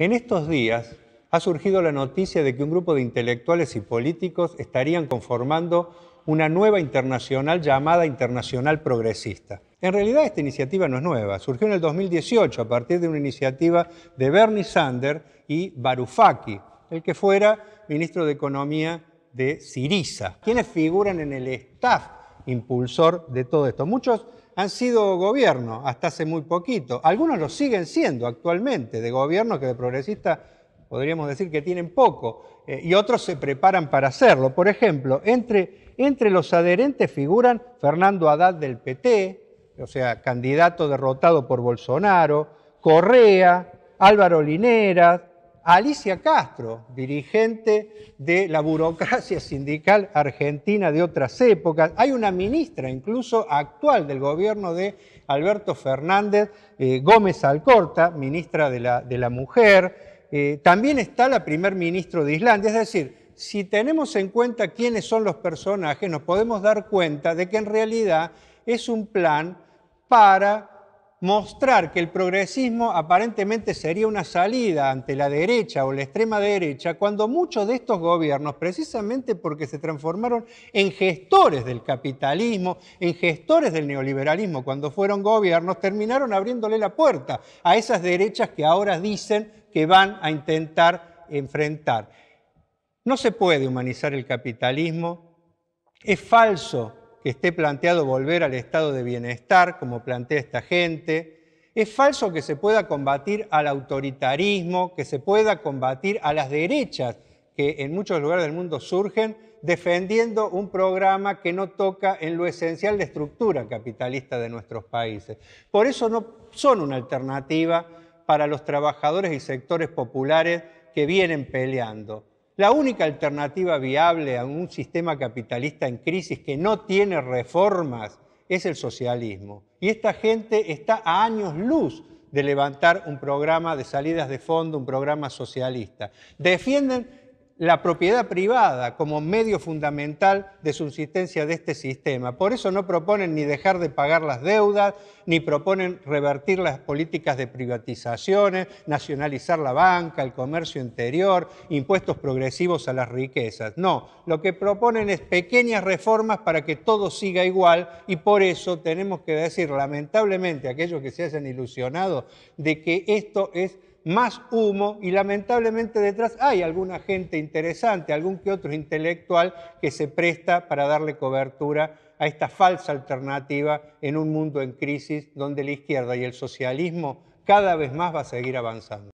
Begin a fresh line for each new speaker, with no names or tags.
En estos días ha surgido la noticia de que un grupo de intelectuales y políticos estarían conformando una nueva internacional llamada Internacional Progresista. En realidad esta iniciativa no es nueva, surgió en el 2018 a partir de una iniciativa de Bernie Sanders y Varoufakis, el que fuera ministro de Economía de Siriza, quienes figuran en el staff impulsor de todo esto. Muchos han sido gobierno hasta hace muy poquito, algunos lo siguen siendo actualmente, de gobierno que de progresista podríamos decir que tienen poco, eh, y otros se preparan para hacerlo. Por ejemplo, entre, entre los adherentes figuran Fernando Haddad del PT, o sea, candidato derrotado por Bolsonaro, Correa, Álvaro Linera. Alicia Castro, dirigente de la burocracia sindical argentina de otras épocas. Hay una ministra incluso actual del gobierno de Alberto Fernández, eh, Gómez Alcorta, ministra de la, de la Mujer. Eh, también está la primer ministro de Islandia, es decir, si tenemos en cuenta quiénes son los personajes, nos podemos dar cuenta de que en realidad es un plan para mostrar que el progresismo aparentemente sería una salida ante la derecha o la extrema derecha, cuando muchos de estos gobiernos, precisamente porque se transformaron en gestores del capitalismo, en gestores del neoliberalismo, cuando fueron gobiernos, terminaron abriéndole la puerta a esas derechas que ahora dicen que van a intentar enfrentar. No se puede humanizar el capitalismo, es falso que esté planteado volver al estado de bienestar, como plantea esta gente. Es falso que se pueda combatir al autoritarismo, que se pueda combatir a las derechas que en muchos lugares del mundo surgen defendiendo un programa que no toca en lo esencial la estructura capitalista de nuestros países. Por eso no son una alternativa para los trabajadores y sectores populares que vienen peleando. La única alternativa viable a un sistema capitalista en crisis que no tiene reformas es el socialismo. Y esta gente está a años luz de levantar un programa de salidas de fondo, un programa socialista. Defienden la propiedad privada como medio fundamental de subsistencia de este sistema. Por eso no proponen ni dejar de pagar las deudas, ni proponen revertir las políticas de privatizaciones, nacionalizar la banca, el comercio interior, impuestos progresivos a las riquezas. No, lo que proponen es pequeñas reformas para que todo siga igual y por eso tenemos que decir lamentablemente a aquellos que se hayan ilusionado de que esto es más humo y lamentablemente detrás hay alguna gente interesante, algún que otro intelectual que se presta para darle cobertura a esta falsa alternativa en un mundo en crisis donde la izquierda y el socialismo cada vez más va a seguir avanzando.